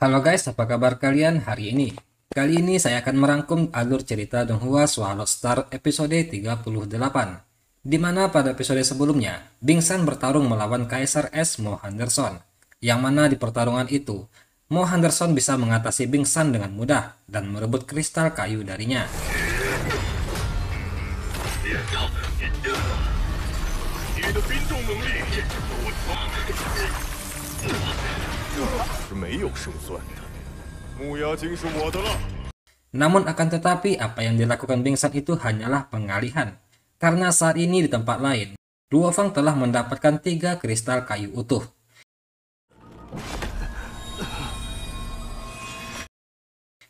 Halo guys, apa kabar kalian hari ini? Kali ini saya akan merangkum alur cerita Donghua Swallow Star episode 38. Di mana pada episode sebelumnya, Bingsan bertarung melawan Kaisar S. Mo Henderson. Yang mana di pertarungan itu, Mo Henderson bisa mengatasi Bingsan dengan mudah dan merebut kristal kayu darinya. Namun akan tetapi apa yang dilakukan Bingsan itu hanyalah pengalihan. Karena saat ini di tempat lain, Fang telah mendapatkan tiga kristal kayu utuh.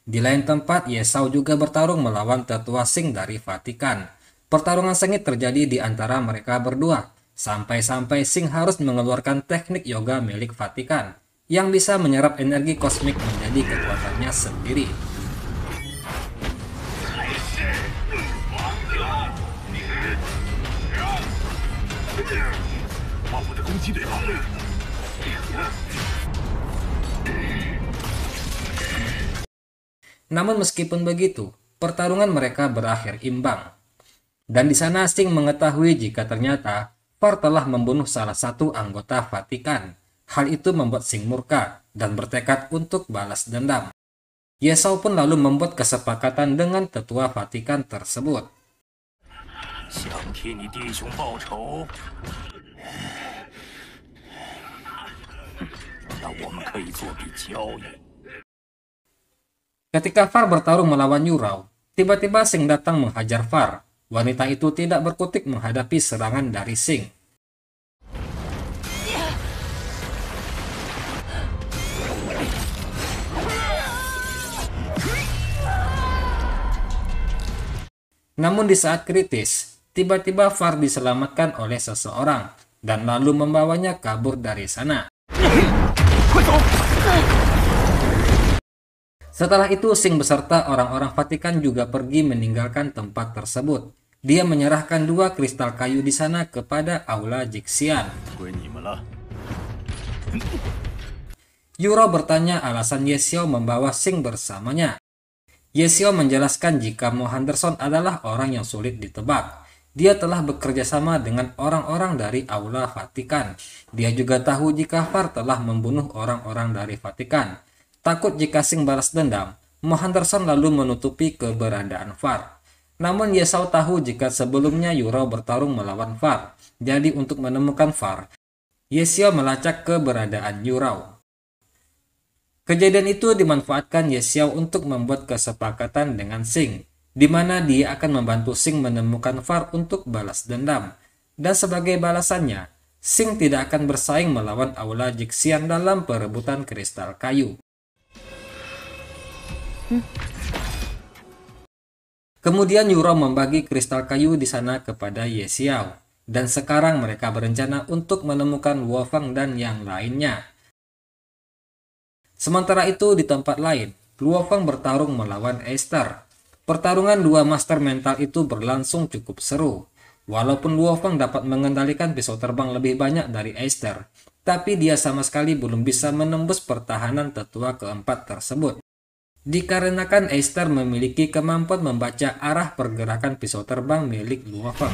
Di lain tempat, Yesau juga bertarung melawan tetua Sing dari Vatikan. Pertarungan sengit terjadi di antara mereka berdua, sampai-sampai Singh harus mengeluarkan teknik yoga milik Vatikan yang bisa menyerap energi kosmik menjadi kekuatannya sendiri. Namun meskipun begitu, pertarungan mereka berakhir imbang dan di sana Sting mengetahui jika ternyata Por telah membunuh salah satu anggota Vatikan. Hal itu membuat Singh murka dan bertekad untuk balas dendam. Yesau pun lalu membuat kesepakatan dengan tetua Vatikan tersebut. Ketika Far bertarung melawan Yurau, tiba-tiba Sing datang menghajar Far Wanita itu tidak berkutik menghadapi serangan dari Singh. Namun di saat kritis, tiba-tiba Far diselamatkan oleh seseorang dan lalu membawanya kabur dari sana. Setelah itu, Sing beserta orang-orang Vatikan juga pergi meninggalkan tempat tersebut. Dia menyerahkan dua kristal kayu di sana kepada Aula Jixian. Yuro bertanya alasan Yesio membawa Sing bersamanya. Yesio menjelaskan jika Mo Henderson adalah orang yang sulit ditebak dia telah bekerja sama dengan orang-orang dari Aula Vatikan. Dia juga tahu jika Far telah membunuh orang-orang dari Vatikan. Takut jika Singh balas dendam, Mohanderson lalu menutupi keberadaan VAR. Namun Yesau tahu jika sebelumnya Yura bertarung melawan VAR. Jadi untuk menemukan VAR, Yesio melacak keberadaan Yura. Kejadian itu dimanfaatkan Yesio untuk membuat kesepakatan dengan Singh, di mana dia akan membantu Singh menemukan VAR untuk balas dendam. Dan sebagai balasannya, Singh tidak akan bersaing melawan Aula Jixian dalam perebutan kristal kayu. Kemudian Yuro membagi kristal kayu di sana kepada Ye Xiao. Dan sekarang mereka berencana untuk menemukan Wofeng dan yang lainnya. Sementara itu di tempat lain, Luofeng bertarung melawan Esther. Pertarungan dua master mental itu berlangsung cukup seru. Walaupun Luofeng dapat mengendalikan pisau terbang lebih banyak dari Esther, tapi dia sama sekali belum bisa menembus pertahanan tetua keempat tersebut dikarenakan Aster memiliki kemampuan membaca arah pergerakan pisau terbang milik Luofeng.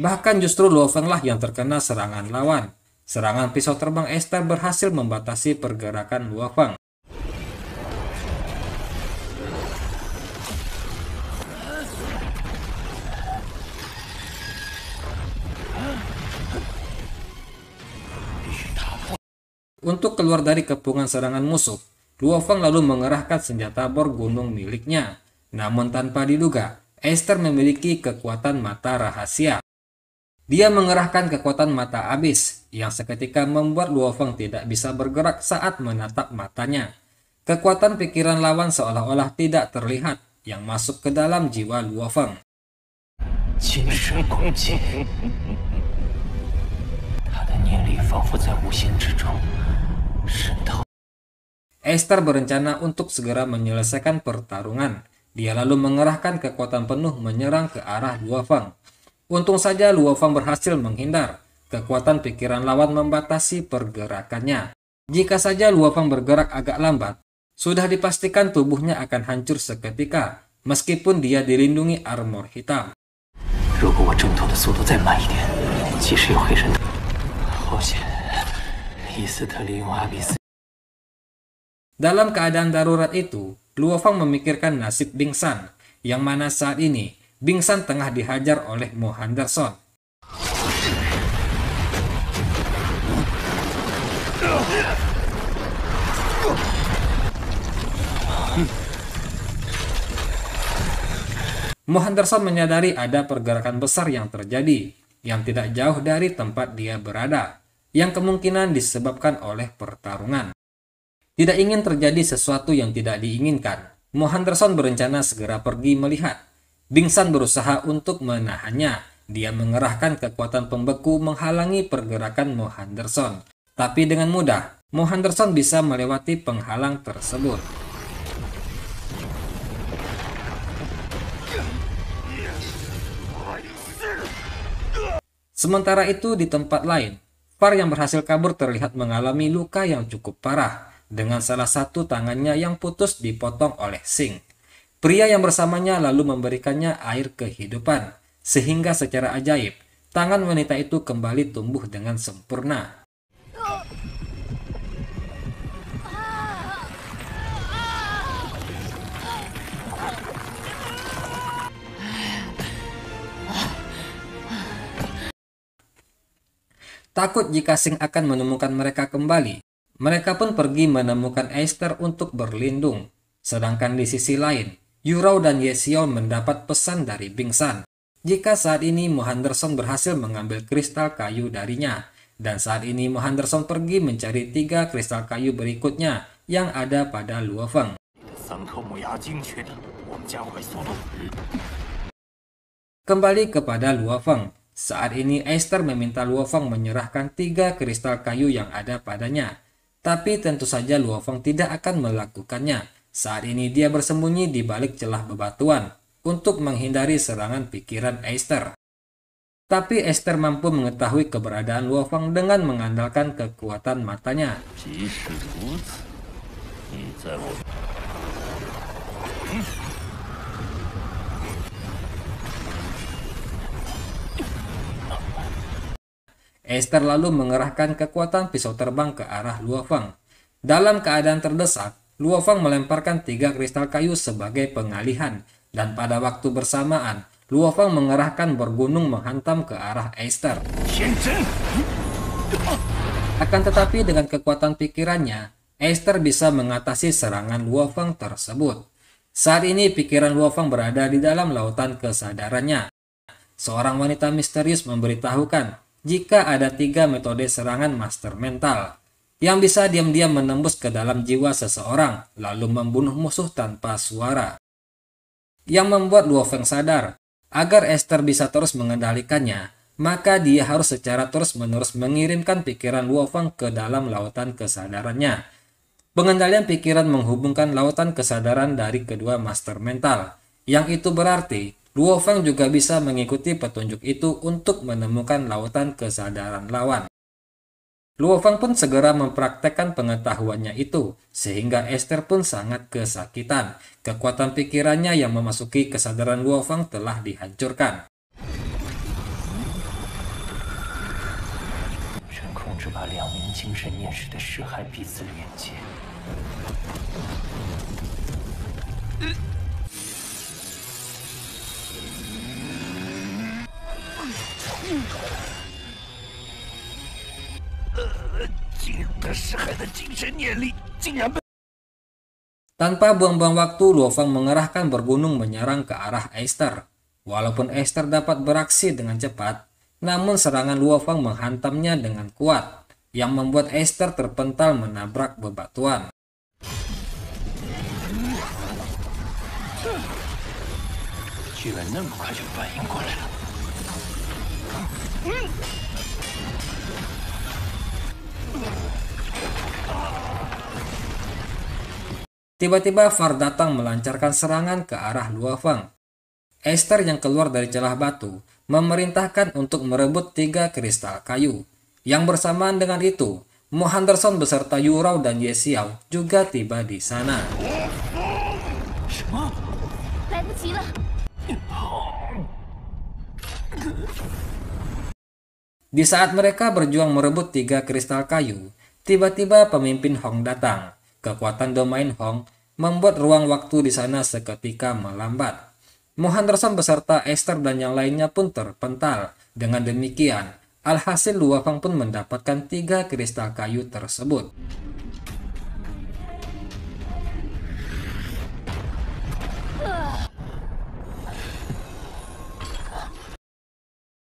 Bahkan justru Luofeng yang terkena serangan lawan. Serangan pisau terbang Esther berhasil membatasi pergerakan Luofang. Untuk keluar dari kepungan serangan musuh, Luofeng lalu mengerahkan senjata bor gunung miliknya. Namun tanpa diduga, Esther memiliki kekuatan mata rahasia. Dia mengerahkan kekuatan mata abis yang seketika membuat Luofeng tidak bisa bergerak saat menatap matanya. Kekuatan pikiran lawan seolah-olah tidak terlihat yang masuk ke dalam jiwa Luofeng. Esther berencana untuk segera menyelesaikan pertarungan. Dia lalu mengerahkan kekuatan penuh menyerang ke arah Luofeng. Untung saja Luofeng berhasil menghindar. Kekuatan pikiran lawan membatasi pergerakannya. Jika saja Luofeng bergerak agak lambat, sudah dipastikan tubuhnya akan hancur seketika, meskipun dia dilindungi armor hitam. Dalam keadaan darurat itu, Luofang memikirkan nasib Bingsan, yang mana saat ini Bingsan tengah dihajar oleh Mohanderson. Mohanderson menyadari ada pergerakan besar yang terjadi, yang tidak jauh dari tempat dia berada, yang kemungkinan disebabkan oleh pertarungan. Tidak ingin terjadi sesuatu yang tidak diinginkan, Mohanderson berencana segera pergi melihat. Bingsan berusaha untuk menahannya. Dia mengerahkan kekuatan pembeku menghalangi pergerakan Mohanderson. Tapi dengan mudah, Mohanderson bisa melewati penghalang tersebut. Sementara itu di tempat lain, Far yang berhasil kabur terlihat mengalami luka yang cukup parah dengan salah satu tangannya yang putus dipotong oleh Sing. Pria yang bersamanya lalu memberikannya air kehidupan sehingga secara ajaib tangan wanita itu kembali tumbuh dengan sempurna. takut jika Sing akan menemukan mereka kembali. Mereka pun pergi menemukan Esther untuk berlindung. Sedangkan di sisi lain, Yurau dan Yesion mendapat pesan dari Bing San. Jika saat ini Mohanderson berhasil mengambil kristal kayu darinya, dan saat ini Mohanderson pergi mencari tiga kristal kayu berikutnya yang ada pada Luofeng. Kembali kepada Luofeng, saat ini Esther meminta Luofeng menyerahkan tiga kristal kayu yang ada padanya. Tapi tentu saja Luofeng tidak akan melakukannya. Saat ini dia bersembunyi di balik celah bebatuan untuk menghindari serangan pikiran Esther. Tapi Esther mampu mengetahui keberadaan Luofeng dengan mengandalkan kekuatan matanya. Esther lalu mengerahkan kekuatan pisau terbang ke arah Luofang. Dalam keadaan terdesak, Luofang melemparkan tiga kristal kayu sebagai pengalihan, dan pada waktu bersamaan, Luofang mengerahkan bergunung menghantam ke arah Esther. Akan tetapi dengan kekuatan pikirannya, Esther bisa mengatasi serangan Luofang tersebut. Saat ini pikiran Luofang berada di dalam lautan kesadarannya. Seorang wanita misterius memberitahukan jika ada tiga metode serangan master mental yang bisa diam-diam menembus ke dalam jiwa seseorang lalu membunuh musuh tanpa suara. Yang membuat Duofeng sadar, agar Esther bisa terus mengendalikannya, maka dia harus secara terus-menerus mengirimkan pikiran Duofeng ke dalam lautan kesadarannya. Pengendalian pikiran menghubungkan lautan kesadaran dari kedua master mental, yang itu berarti Luofeng juga bisa mengikuti petunjuk itu untuk menemukan lautan kesadaran lawan. Luofeng pun segera mempraktekkan pengetahuannya itu, sehingga Esther pun sangat kesakitan. Kekuatan pikirannya yang memasuki kesadaran Luofeng telah dihancurkan. Tanpa buang-buang waktu, Luofeng mengerahkan bergunung menyerang ke arah Esther. Walaupun Esther dapat beraksi dengan cepat, namun serangan Luofeng menghantamnya dengan kuat, yang membuat Esther terpental menabrak bebatuan. Tiba-tiba Far datang melancarkan serangan ke arah Luofeng. Esther yang keluar dari celah batu memerintahkan untuk merebut tiga kristal kayu. Yang bersamaan dengan itu, Mo Henderson beserta Yurao dan Ye Xiao juga tiba di sana. Di saat mereka berjuang merebut tiga kristal kayu, tiba-tiba pemimpin Hong datang kekuatan domain Hong membuat ruang waktu di sana seketika melambat. Mohanderson beserta Esther dan yang lainnya pun terpental. Dengan demikian, alhasil Luafang pun mendapatkan tiga kristal kayu tersebut.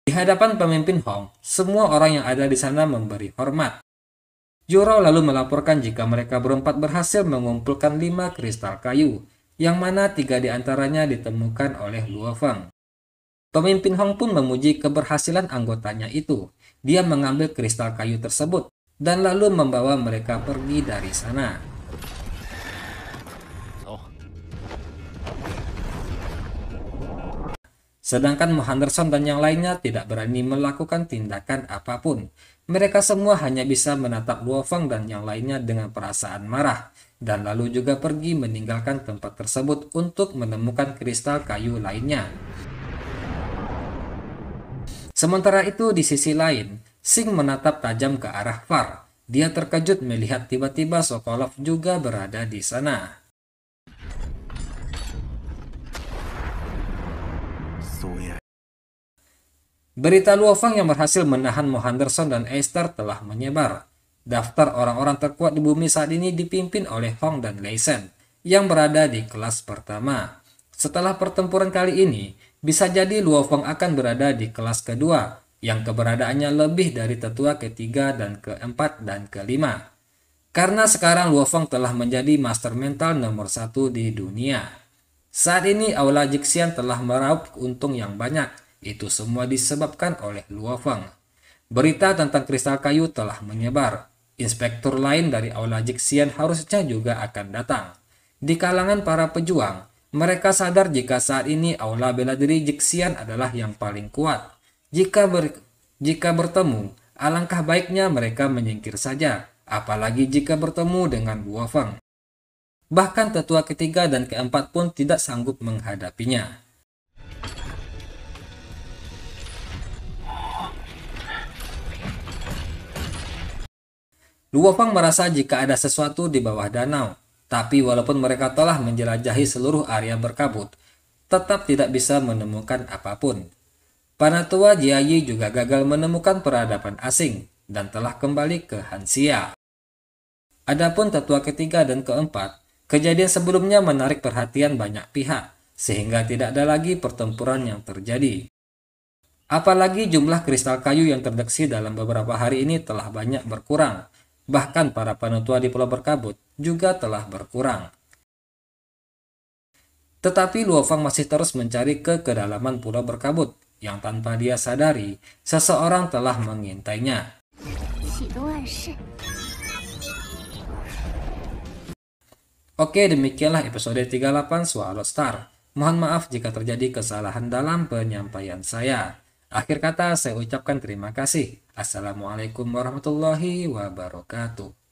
Di hadapan pemimpin Hong, semua orang yang ada di sana memberi hormat. Jurau lalu melaporkan jika mereka berempat berhasil mengumpulkan lima kristal kayu, yang mana tiga di antaranya ditemukan oleh Luo Feng. Pemimpin Hong pun memuji keberhasilan anggotanya itu. Dia mengambil kristal kayu tersebut dan lalu membawa mereka pergi dari sana. Sedangkan Mohanderson dan yang lainnya tidak berani melakukan tindakan apapun. Mereka semua hanya bisa menatap Luofeng dan yang lainnya dengan perasaan marah, dan lalu juga pergi meninggalkan tempat tersebut untuk menemukan kristal kayu lainnya. Sementara itu di sisi lain, Sing menatap tajam ke arah Far. Dia terkejut melihat tiba-tiba Sokolov juga berada di sana. Berita Luofang yang berhasil menahan Mo dan Esther telah menyebar. Daftar orang-orang terkuat di bumi saat ini dipimpin oleh Hong dan Leisen yang berada di kelas pertama. Setelah pertempuran kali ini, bisa jadi Luofang akan berada di kelas kedua yang keberadaannya lebih dari tetua ketiga dan keempat dan kelima. Karena sekarang Luofang telah menjadi master mental nomor satu di dunia. Saat ini Aula Jixian telah meraup untung yang banyak itu semua disebabkan oleh Luofeng. Berita tentang kristal kayu telah menyebar. Inspektur lain dari Aula Jixian harusnya juga akan datang. Di kalangan para pejuang, mereka sadar jika saat ini Aula Bela Diri Jixian adalah yang paling kuat. Jika ber, jika bertemu, alangkah baiknya mereka menyingkir saja, apalagi jika bertemu dengan Luofeng. Bahkan tetua ketiga dan keempat pun tidak sanggup menghadapinya. Luwopang merasa jika ada sesuatu di bawah danau, tapi walaupun mereka telah menjelajahi seluruh area berkabut, tetap tidak bisa menemukan apapun. Panatua Jiayi juga gagal menemukan peradaban asing dan telah kembali ke Hansia. Adapun tetua ketiga dan keempat, kejadian sebelumnya menarik perhatian banyak pihak, sehingga tidak ada lagi pertempuran yang terjadi. Apalagi jumlah kristal kayu yang terdeksi dalam beberapa hari ini telah banyak berkurang, bahkan para penutua di Pulau Berkabut juga telah berkurang. Tetapi Luofang masih terus mencari ke kedalaman Pulau Berkabut yang tanpa dia sadari seseorang telah mengintainya. Oke, demikianlah episode 38 Swallow Star. Mohon maaf jika terjadi kesalahan dalam penyampaian saya. Akhir kata saya ucapkan terima kasih. Assalamualaikum warahmatullahi wabarakatuh.